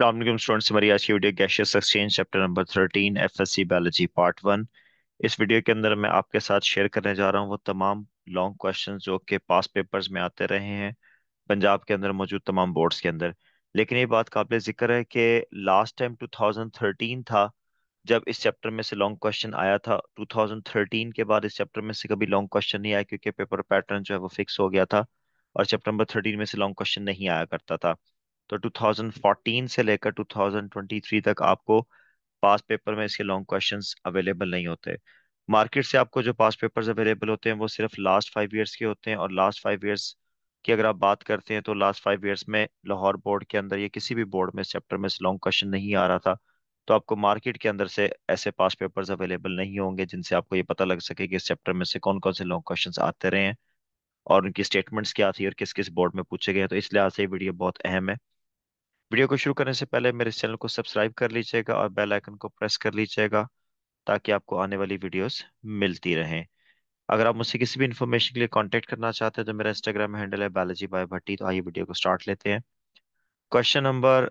Assalamualaikum students, हमारी आज की video gaseous exchange chapter number 13 FSC biology part one इस वीडियो के अंदर मैं आपके साथ शेयर करने जा रहा हूँ वो तमाम लॉन्ग क्वेश्चन जो कि पास पेपर्स में आते रहे हैं पंजाब के अंदर मौजूद तमाम बोर्ड्स के अंदर लेकिन ये बात काबिल जिक्र है कि लास्ट टाइम 2013 था जब इस चैप्टर में से लॉन्ग क्वेश्चन आया था 2013 के बाद इस चैप्टर में से कभी लॉन्ग क्वेश्चन नहीं आया क्योंकि पेपर पैटर्न जो है वो फिक्स हो गया था और चैप्टर नंबर थर्टीन में से लॉन्ग क्वेश्चन नहीं आया करता था तो 2014 से लेकर 2023 तक आपको पास पेपर में इसके लॉन्ग क्वेश्चंस अवेलेबल नहीं होते मार्केट से आपको जो पास पेपर्स अवेलेबल होते हैं वो सिर्फ लास्ट फाइव ईयर्स के होते हैं और लास्ट फाइव ईयर्स की अगर आप बात करते हैं तो लास्ट फाइव ईयर्स में लाहौर बोर्ड के अंदर या किसी भी बोर्ड में चैप्टर में लॉन्ग क्वेश्चन नहीं आ रहा था तो आपको मार्केट के अंदर से ऐसे पास पेपर्स अवेलेबल नहीं होंगे जिनसे आपको ये पता लग सके कि इस चैप्टर में से कौन कौन से लॉन्ग क्वेश्चन आते रहे हैं और उनकी स्टेटमेंट्स क्या थी और किस किस बोर्ड में पूछे गए तो इस लिहाज से वीडियो बहुत अहम है वीडियो को शुरू करने से पहले मेरे चैनल को सब्सक्राइब कर लीजिएगा और बेल आइकन को प्रेस कर लीजिएगा ताकि आपको आने वाली वीडियोस मिलती रहें अगर आप मुझसे किसी भी इंफॉर्मेशन के लिए कांटेक्ट करना चाहते हैं तो मेरा इंस्टाग्राम हैंडल है बालाजी बाय भट्टी तो आइए वीडियो को स्टार्ट लेते हैं क्वेश्चन नंबर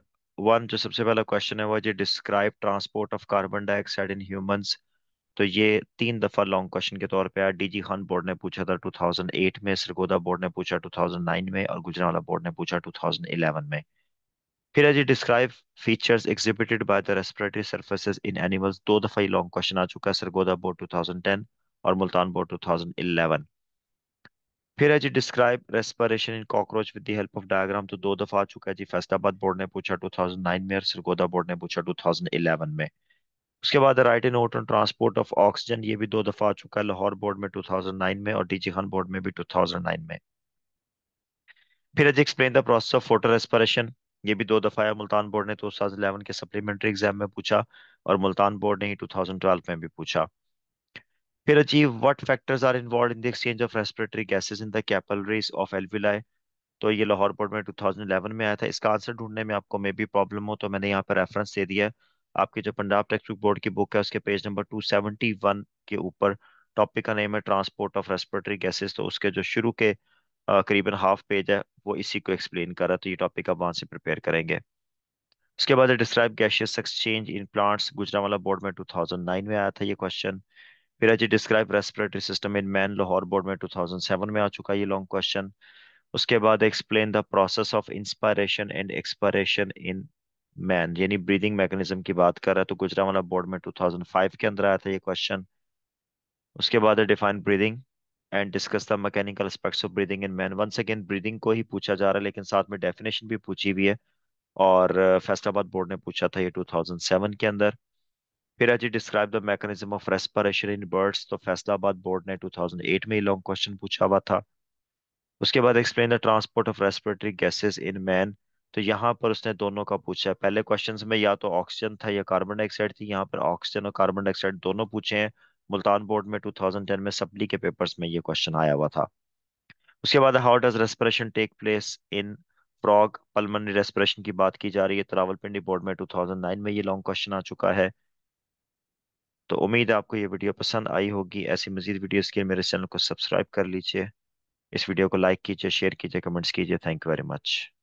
वन जो सबसे पहला क्वेश्चन है वो जी describe transport of carbon dioxide in humans तो ये तीन दफा लॉन्ग क्वेश्चन के तौर पे आया डीजी खान बोर्ड ने पूछा था 2008 में सरगोदा बोर्ड ने पूछा 2009 में और गुजरावाला बोर्ड ने पूछा 2011 में फिर describe features exhibited by the respiratory surfaces in animals दो दफा ही लॉन्ग क्वेश्चन आ चुका है सरगोदा बोर्ड 2010 और मुल्तान बोर्ड 2011 फिर है जी describe respiration in cockroach with the help of diagram तो दो दफा आ चुका है जी फैसलाबाद बोर्ड ने पूछा 2009 में और सरगोदा बोर्ड ने पूछा 2011 में उसके बाद write in note on transport of oxygen ये भी दो दफा आ चुका है लाहौर बोर्ड में 2009 में और डीजी खान बोर्ड में भी 2009 में फिर explain the process of photorespiration ये भी दो दफ़ा आया मुल्तान बोर्ड ने तो साज के सप्लीमेंट्री एग्जाम में पूछा और मुल्तान बोर्ड ने ही 2012 में भी पूछा फिर अचीव what factors are involved in the exchange of respiratory gases in the capillaries of alveoli तो ये लाहौर बोर्ड में 2011 में आया था इसका आंसर ढूंढने में आपको मे बी प्रॉब्लम हो तो मैंने यहाँ पर रेफरेंस दे दिया है आपके जो पंजाब टेक्स्ट बुक बोर्ड की बुक है उसके page number two seventy one के ऊपर टॉपिक का नेम है ट्रांसपोर्ट ऑफ रेस्पिरेटरी गैसेज तो उसके जो शुरू के करीबन हाफ पेज है वो इसी को एक्सप्लेन कर रहा है तो ये टॉपिक आप वहाँ से प्रिपेयर करेंगे उसके बाद describe gaseous exchange in plants Gujranwala board में 2009 में आया था ये क्वेश्चन फिर आज describe respiratory system in man Lahore board में 2007 में आ चुका ये लॉन्ग क्वेश्चन उसके बाद explain the process of inspiration and expiration in man यानी ब्रीदिंग मैकेनिज्म की बात कर रहा है तो वाला बोर्ड में टू के अंदर आया था ये क्वेश्चन उसके बाद define breathing and discuss the mechanical aspects of breathing in man once again breathing को ही पूछा जा रहा है लेकिन साथ में डेफिनेशन भी पूछी हुई है और uh, फैसलाबाद बोर्ड ने पूछा था ये 2007 के अंदर फिर है describe the mechanism of respiration in birds तो फैसलाबाद बोर्ड ने 2008 में ही लॉन्ग क्वेश्चन पूछा हुआ था उसके बाद explain the transport of respiratory gases in man तो यहाँ पर उसने दोनों का पूछा पहले क्वेश्चन में या तो ऑक्सीजन था या कार्बन डाइऑक्साइड थी यहाँ पर ऑक्सीजन और कार्बन डाइऑक्साइड दोनों पूछे हैं मुल्तान बोर्ड में 2010 में सप्ली के पेपर्स में ये क्वेश्चन आया हुआ था उसके बाद how does respiration take place in frog pulmonary respiration की बात की जा रही है त्रावलपिंडी बोर्ड में 2009 में ये लॉन्ग क्वेश्चन आ चुका है तो उम्मीद है आपको ये वीडियो पसंद आई होगी ऐसी मजीद वीडियो के लिए मेरे चैनल को सब्सक्राइब कर लीजिए इस वीडियो को लाइक कीजिए शेयर कीजिए कमेंट्स कीजिए थैंक यू वेरी मच